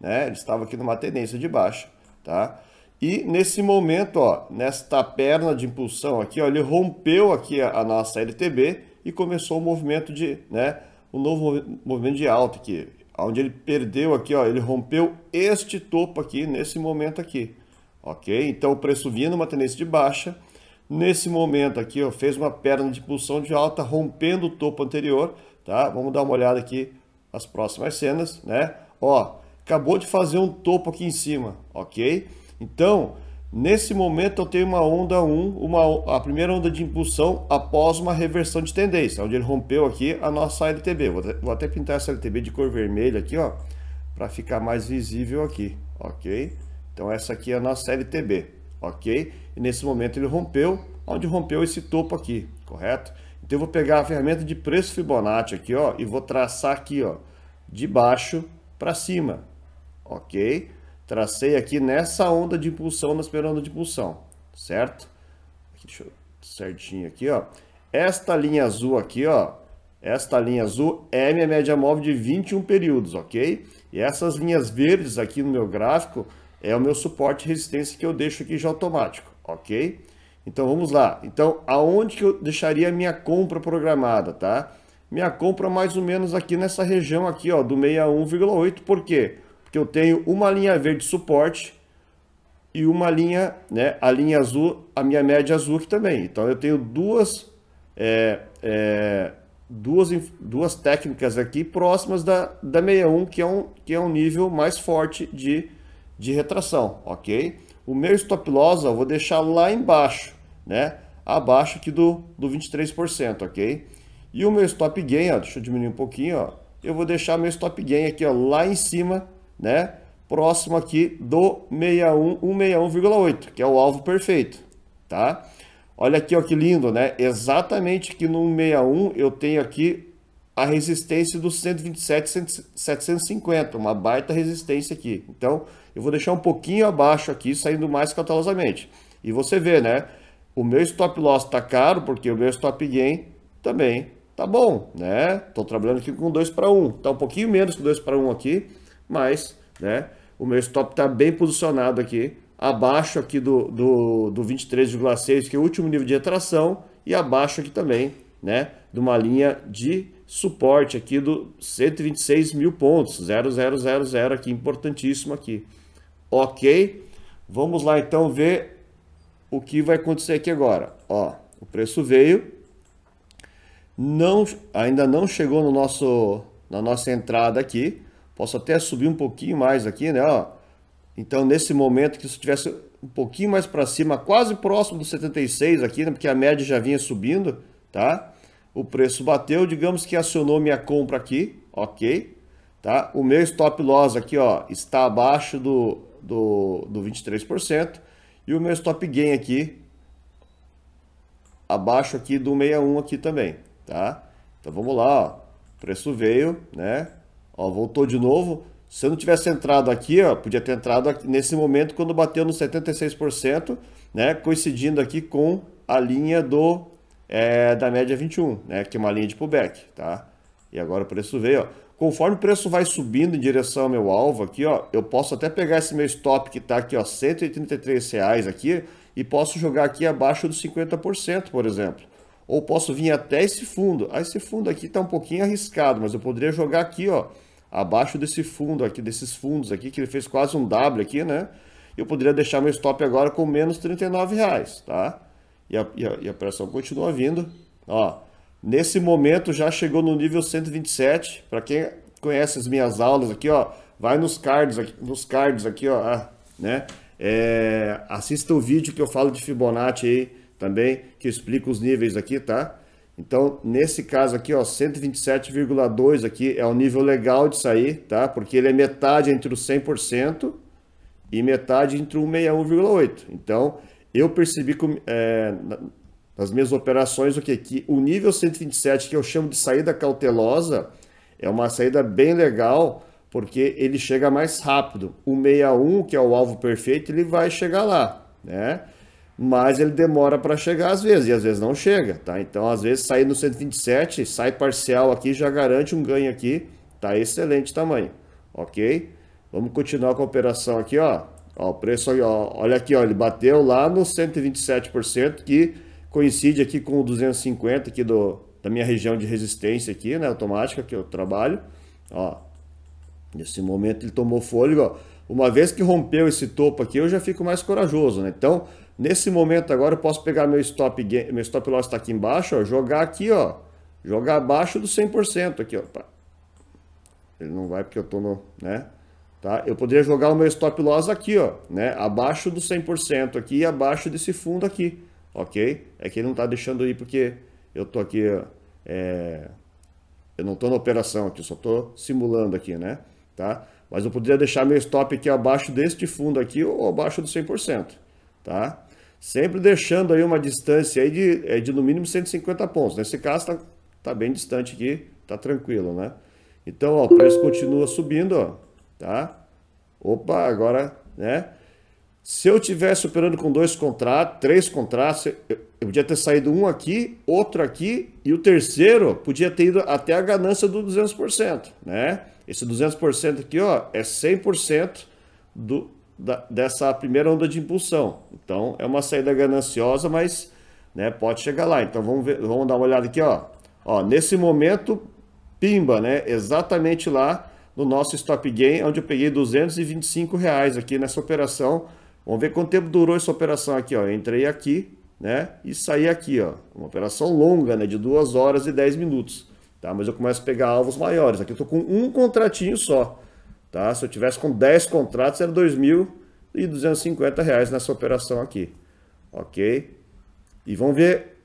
né? Ele estava aqui numa tendência de baixa, tá? E nesse momento, ó, nesta perna de impulsão aqui, ó, ele rompeu aqui a, a nossa LTB e começou o um movimento de, né, um novo movimento de alta aqui, onde ele perdeu aqui, ó, ele rompeu este topo aqui nesse momento aqui, ok? Então o preço vinha numa tendência de baixa, nesse momento aqui, ó, fez uma perna de impulsão de alta, rompendo o topo anterior, tá? Vamos dar uma olhada aqui as próximas cenas, né? Ó, acabou de fazer um topo aqui em cima, ok? Então, nesse momento eu tenho uma onda 1, uma, a primeira onda de impulsão após uma reversão de tendência, onde ele rompeu aqui a nossa LTB. Vou até, vou até pintar essa LTB de cor vermelha aqui, ó, para ficar mais visível aqui, ok? Então essa aqui é a nossa LTB, ok? E nesse momento ele rompeu, onde rompeu esse topo aqui, correto? Então eu vou pegar a ferramenta de preço Fibonacci aqui, ó, e vou traçar aqui, ó, de baixo para cima, ok? Tracei aqui nessa onda de impulsão, na onda de impulsão, certo? Aqui, deixa eu certinho aqui, ó. Esta linha azul aqui, ó, esta linha azul é minha média móvel de 21 períodos, ok? E essas linhas verdes aqui no meu gráfico é o meu suporte e resistência que eu deixo aqui já automático, ok? Então vamos lá. Então aonde que eu deixaria a minha compra programada, tá? Minha compra mais ou menos aqui nessa região aqui, ó, do 61,8. Por quê? porque eu tenho uma linha verde suporte e uma linha, né, a linha azul, a minha média azul aqui também. Então eu tenho duas, é, é, duas, duas técnicas aqui próximas da, da 61, que é, um, que é um nível mais forte de, de retração, ok? O meu stop loss eu vou deixar lá embaixo, né? Abaixo aqui do, do 23%, ok? E o meu stop gain, ó, deixa eu diminuir um pouquinho, ó. Eu vou deixar meu stop gain aqui, ó, lá em cima né? Próximo aqui do 61, 161,8, que é o alvo perfeito, tá? Olha aqui, ó, que lindo, né? Exatamente que no 161 eu tenho aqui a resistência do 127, 750, uma baita resistência aqui. Então, eu vou deixar um pouquinho abaixo aqui, saindo mais cautelosamente. E você vê, né? O meu stop loss tá caro, porque o meu stop gain também tá bom, né? Tô trabalhando aqui com 2 para 1. Tá um pouquinho menos que 2 para 1 aqui, mas né, o meu stop está bem posicionado aqui, abaixo aqui do, do, do 23,6, que é o último nível de retração, e abaixo aqui também, né, de uma linha de suporte aqui do 126 mil pontos, 0000 aqui, importantíssimo aqui. Ok, vamos lá então ver o que vai acontecer aqui agora. Ó, o preço veio, não, ainda não chegou no nosso, na nossa entrada aqui, Posso até subir um pouquinho mais aqui, né? Ó. Então, nesse momento que isso estivesse um pouquinho mais para cima, quase próximo dos 76 aqui, né? porque a média já vinha subindo, tá? O preço bateu, digamos que acionou minha compra aqui, ok? Tá? O meu stop loss aqui, ó, está abaixo do, do, do 23% e o meu stop gain aqui abaixo aqui do 61 aqui também, tá? Então vamos lá, ó. O preço veio, né? Ó, voltou de novo. Se eu não tivesse entrado aqui, ó, podia ter entrado nesse momento quando bateu nos 76%, né, coincidindo aqui com a linha do é, da média 21, né, que é uma linha de pullback, tá? E agora o preço veio, ó. Conforme o preço vai subindo em direção ao meu alvo aqui, ó, eu posso até pegar esse meu stop que está aqui, ó, 133 reais aqui, e posso jogar aqui abaixo dos 50%, por exemplo. Ou posso vir até esse fundo. Ah, esse fundo aqui está um pouquinho arriscado, mas eu poderia jogar aqui, ó, abaixo desse fundo aqui, desses fundos aqui, que ele fez quase um W aqui, né? Eu poderia deixar meu stop agora com menos 39 reais, tá? E a, e a, e a pressão continua vindo, ó. Nesse momento já chegou no nível 127, para quem conhece as minhas aulas aqui, ó, vai nos cards aqui, nos cards aqui, ó, ah, né? É, assista o vídeo que eu falo de Fibonacci aí também, que explica os níveis aqui, tá? Então, nesse caso aqui, ó, 127,2 aqui é o nível legal de sair, tá? Porque ele é metade entre o 100% e metade entre o 61,8. Então, eu percebi com é, nas minhas operações o que que o nível 127 que eu chamo de saída cautelosa é uma saída bem legal porque ele chega mais rápido. O 61, que é o alvo perfeito, ele vai chegar lá, né? mas ele demora para chegar às vezes, e às vezes não chega, tá? Então, às vezes, sair no 127, sai parcial aqui, já garante um ganho aqui, tá? Excelente tamanho, ok? Vamos continuar com a operação aqui, ó. ó o preço, ó, olha aqui, ó, ele bateu lá no 127%, que coincide aqui com o 250 aqui do, da minha região de resistência aqui, né, automática, que eu trabalho, ó. Nesse momento ele tomou fôlego, ó. Uma vez que rompeu esse topo aqui, eu já fico mais corajoso, né? Então, nesse momento agora eu posso pegar meu stop, meu stop loss está aqui embaixo, ó, jogar aqui, ó. Jogar abaixo do 100% aqui, ó. Ele não vai porque eu tô no, né? Tá? Eu poderia jogar o meu stop loss aqui, ó, né? Abaixo do 100% aqui e abaixo desse fundo aqui, ok? É que ele não tá deixando ir porque eu tô aqui, é... Eu não tô na operação aqui, eu só tô simulando aqui, né? tá? Mas eu poderia deixar meu stop aqui abaixo deste fundo aqui ou abaixo do 100%, tá? Sempre deixando aí uma distância aí de, é, de no mínimo 150 pontos. Né? Nesse caso tá, tá bem distante aqui, tá tranquilo, né? Então, ó, o preço continua subindo, ó, tá? Opa, agora, né? Se eu tivesse operando com dois contratos, três contratos, eu, eu podia ter saído um aqui, outro aqui, e o terceiro podia ter ido até a ganância do 200%, né? Esse 200% aqui, ó, é 100% do, da, dessa primeira onda de impulsão. Então, é uma saída gananciosa, mas né, pode chegar lá. Então, vamos, ver, vamos dar uma olhada aqui, ó. ó. Nesse momento, pimba, né? Exatamente lá no nosso stop gain, onde eu peguei 225 reais aqui nessa operação, Vamos ver quanto tempo durou essa operação aqui, ó. Eu entrei aqui, né? E saí aqui, ó. Uma operação longa, né? De 2 horas e 10 minutos, tá? Mas eu começo a pegar alvos maiores. Aqui eu tô com um contratinho só, tá? Se eu tivesse com 10 contratos, era R$ 2.250 nessa operação aqui, ok? E vamos ver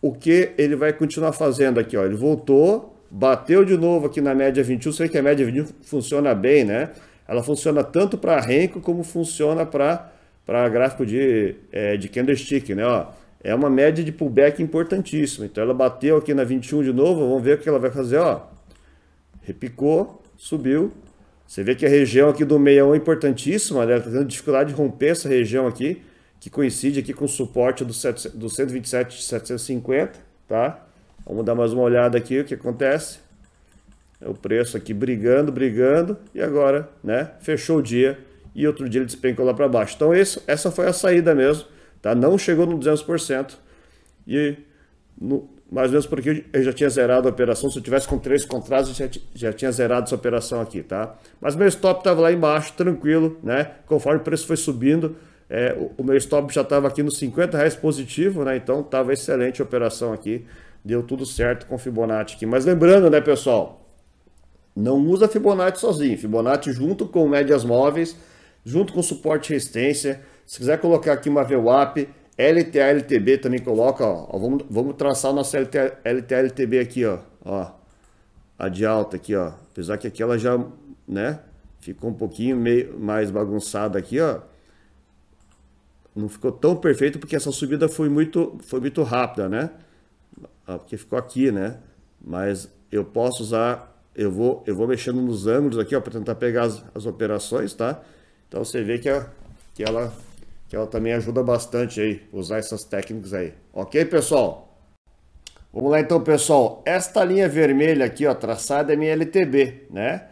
o que ele vai continuar fazendo aqui, ó. Ele voltou, bateu de novo aqui na média 21. Sei que a média 21 funciona bem, né? Ela funciona tanto para renko como funciona para gráfico de, é, de candlestick, né? Ó, é uma média de pullback importantíssima. Então ela bateu aqui na 21 de novo, vamos ver o que ela vai fazer, ó. Repicou, subiu. Você vê que a região aqui do 61 é importantíssima, né? ela está tendo dificuldade de romper essa região aqui, que coincide aqui com o suporte do, 7, do 127, 750, tá? Vamos dar mais uma olhada aqui o que acontece. É o preço aqui brigando, brigando, e agora, né, fechou o dia e outro dia ele despencou lá para baixo. Então isso, essa foi a saída mesmo, tá? Não chegou no 200% e no, mais ou menos porque eu já tinha zerado a operação, se eu tivesse com três contratos eu já, já tinha zerado essa operação aqui, tá? Mas meu stop estava lá embaixo, tranquilo, né? Conforme o preço foi subindo, é, o, o, meu stop já estava aqui nos 50 reais positivo, né? Então estava excelente a operação aqui, deu tudo certo com Fibonacci aqui. Mas lembrando, né, pessoal, não usa Fibonacci sozinho, Fibonacci junto com médias móveis, junto com suporte e resistência. Se quiser colocar aqui uma VWAP, LTA, LTB também coloca, ó, vamos, vamos traçar a nossa LTA, LTA, LTB aqui, ó, ó, a de alta aqui, ó, apesar que aqui ela já, né, ficou um pouquinho meio mais bagunçada aqui, ó, não ficou tão perfeito porque essa subida foi muito, foi muito rápida, né, porque ficou aqui, né, mas eu posso usar eu vou, eu vou mexendo nos ângulos aqui, ó, para tentar pegar as, as, operações, tá? Então você vê que, a, que, ela, que ela também ajuda bastante aí, usar essas técnicas aí. Ok, pessoal? Vamos lá então, pessoal. Esta linha vermelha aqui, ó, traçada é minha LTB, né?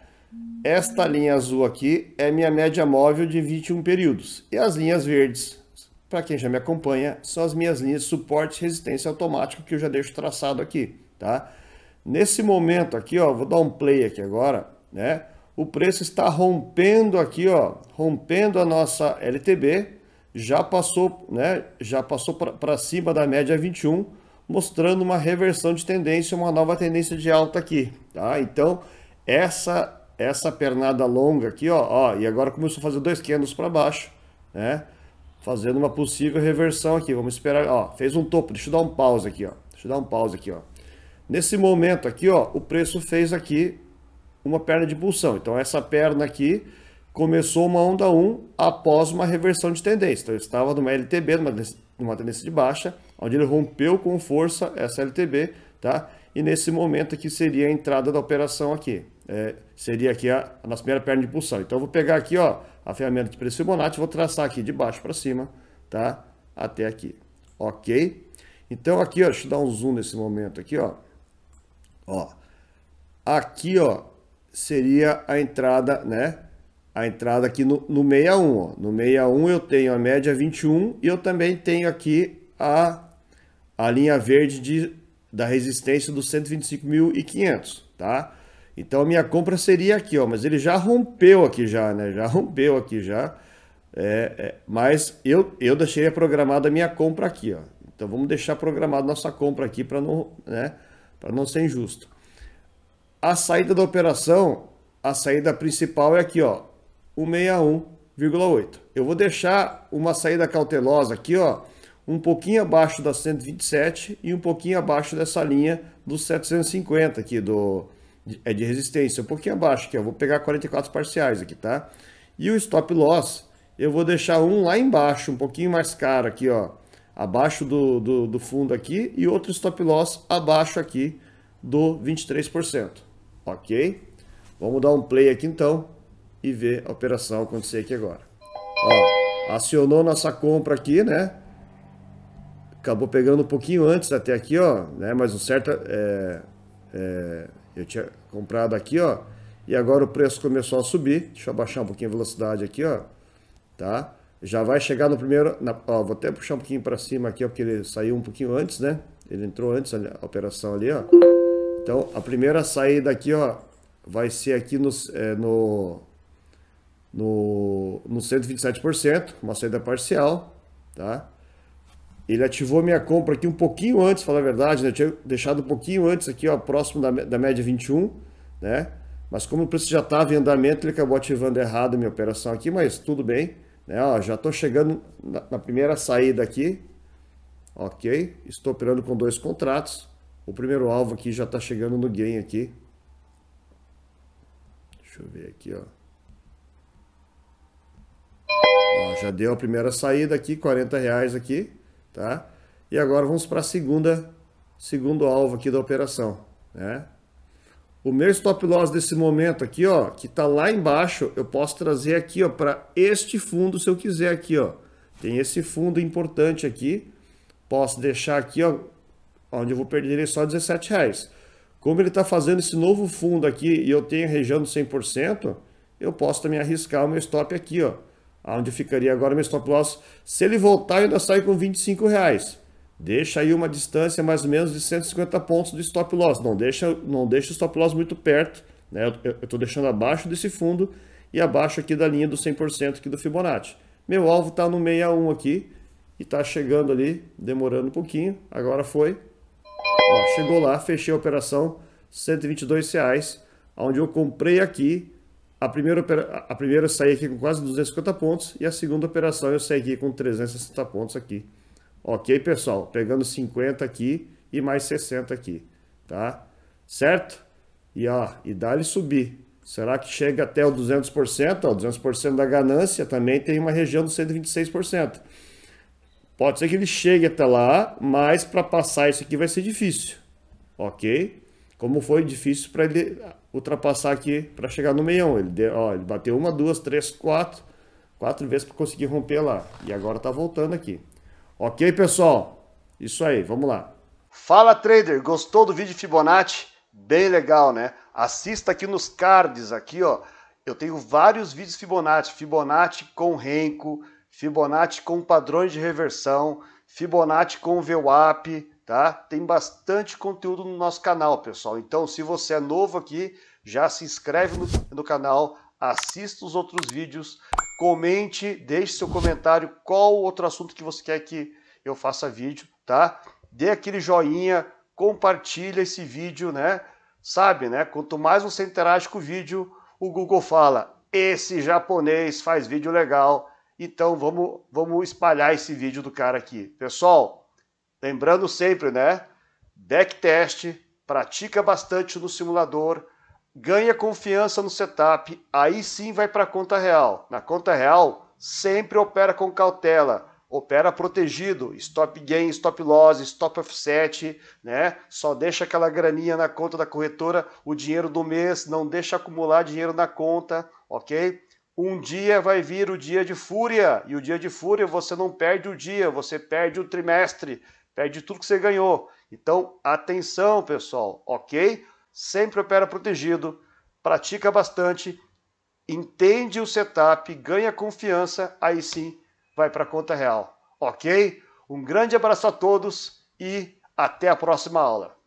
Esta linha azul aqui é minha média móvel de 21 períodos. E as linhas verdes, para quem já me acompanha, são as minhas linhas de suporte e resistência automática que eu já deixo traçado aqui, Tá? Nesse momento aqui, ó, vou dar um play aqui agora, né? O preço está rompendo aqui, ó, rompendo a nossa LTB, já passou, né? Já passou para cima da média 21, mostrando uma reversão de tendência, uma nova tendência de alta aqui, tá? Então, essa essa pernada longa aqui, ó, ó e agora começou a fazer dois candles para baixo, né? Fazendo uma possível reversão aqui. Vamos esperar, ó, fez um topo. Deixa eu dar um pause aqui, ó. Deixa eu dar um pause aqui, ó. Nesse momento aqui, ó, o preço fez aqui uma perna de pulsão. Então, essa perna aqui começou uma onda 1 após uma reversão de tendência. Então, eu estava numa LTB, numa, numa tendência de baixa, onde ele rompeu com força essa LTB, tá? E nesse momento aqui seria a entrada da operação aqui. É, seria aqui a, a nossa primeira perna de pulsão. Então, eu vou pegar aqui, ó, a ferramenta de preço Fibonacci, vou traçar aqui de baixo para cima, tá? Até aqui, ok? Então, aqui, ó, deixa eu dar um zoom nesse momento aqui, ó. Ó, aqui, ó, seria a entrada, né? A entrada aqui no, no 61, ó. No 61 eu tenho a média 21 e eu também tenho aqui a, a linha verde de, da resistência dos 125.500, tá? Então a minha compra seria aqui, ó, mas ele já rompeu aqui já, né? Já rompeu aqui já. É, é, mas eu, eu deixei programada a minha compra aqui, ó. Então vamos deixar programada nossa compra aqui para não, né? para não ser injusto. A saída da operação, a saída principal é aqui, ó, 161,8. Eu vou deixar uma saída cautelosa aqui, ó, um pouquinho abaixo da 127 e um pouquinho abaixo dessa linha dos 750 aqui do é de resistência, um pouquinho abaixo aqui, eu vou pegar 44 parciais aqui, tá? E o stop loss, eu vou deixar um lá embaixo, um pouquinho mais caro aqui, ó, abaixo do, do, do fundo aqui e outro stop loss abaixo aqui do 23%. Ok? Vamos dar um play aqui então e ver a operação acontecer aqui agora. Ó, acionou nossa compra aqui, né? Acabou pegando um pouquinho antes até aqui, ó, né? Mas um certo... É, é, é, eu tinha comprado aqui, ó. E agora o preço começou a subir. Deixa eu abaixar um pouquinho a velocidade aqui, ó. Tá? já vai chegar no primeiro. Na, ó, vou até puxar um pouquinho para cima aqui, ó, porque ele saiu um pouquinho antes, né? Ele entrou antes a operação ali, ó. Então, a primeira saída aqui, ó, vai ser aqui no, é, no, no, no 127%, uma saída parcial, tá? Ele ativou minha compra aqui um pouquinho antes, falar a verdade, né? Eu tinha deixado um pouquinho antes aqui, ó, próximo da, da média 21, né? Mas como o preço já estava em andamento, ele acabou ativando errado a minha operação aqui, mas tudo bem. Né? Ó, já estou chegando na, na primeira saída aqui, ok? Estou operando com dois contratos. O primeiro alvo aqui já está chegando no gain aqui. Deixa eu ver aqui, ó. ó já deu a primeira saída aqui, 40 reais aqui, tá? E agora vamos para a segunda, segundo alvo aqui da operação, né? O meu stop loss desse momento aqui, ó, que está lá embaixo, eu posso trazer aqui, ó, para este fundo se eu quiser aqui, ó. Tem esse fundo importante aqui. Posso deixar aqui, ó, onde eu vou perder só 17 reais. Como ele está fazendo esse novo fundo aqui e eu tenho a região do 100%, eu posso também arriscar o meu stop aqui, ó. Onde ficaria agora o meu stop loss. Se ele voltar, eu ainda saio com 25 reais. Deixa aí uma distância mais ou menos de 150 pontos do stop loss. Não deixa, não deixa o stop loss muito perto. Né? Eu estou deixando abaixo desse fundo e abaixo aqui da linha do 100% aqui do Fibonacci. Meu alvo está no 61 aqui e está chegando ali, demorando um pouquinho. Agora foi. Ó, chegou lá, fechei a operação, 122 reais, onde eu comprei aqui. A primeira, a primeira eu saí aqui com quase 250 pontos e a segunda operação eu saí aqui com 360 pontos aqui. Ok, pessoal? Pegando 50 aqui e mais 60 aqui, tá? Certo? E ó, e dá-lhe subir. Será que chega até o 200%? Ó, 200% da ganância também tem uma região do 126%. Pode ser que ele chegue até lá, mas para passar isso aqui vai ser difícil, ok? Como foi difícil para ele ultrapassar aqui, para chegar no meião. Ele, deu, ó, ele bateu uma, duas, três, quatro, quatro vezes para conseguir romper lá. E agora está voltando aqui. Ok, pessoal? Isso aí, vamos lá. Fala, trader! Gostou do vídeo Fibonacci? Bem legal, né? Assista aqui nos cards, aqui, ó. Eu tenho vários vídeos Fibonacci. Fibonacci com renco, Fibonacci com padrões de reversão, Fibonacci com VWAP, tá? Tem bastante conteúdo no nosso canal, pessoal. Então, se você é novo aqui, já se inscreve no, no canal, assista os outros vídeos comente, deixe seu comentário, qual outro assunto que você quer que eu faça vídeo, tá? Dê aquele joinha, compartilha esse vídeo, né? Sabe, né? Quanto mais você interage com o vídeo, o Google fala: esse japonês faz vídeo legal. Então vamos, vamos espalhar esse vídeo do cara aqui. Pessoal, lembrando sempre, né? Backtest, pratica bastante no simulador ganha confiança no setup, aí sim vai para a conta real. Na conta real, sempre opera com cautela, opera protegido, stop gain, stop loss, stop offset, né? Só deixa aquela graninha na conta da corretora, o dinheiro do mês, não deixa acumular dinheiro na conta, ok? Um dia vai vir o dia de fúria, e o dia de fúria você não perde o dia, você perde o trimestre, perde tudo que você ganhou. Então, atenção, pessoal, ok? sempre opera protegido, pratica bastante, entende o setup, ganha confiança, aí sim vai para a conta real. Ok? Um grande abraço a todos e até a próxima aula.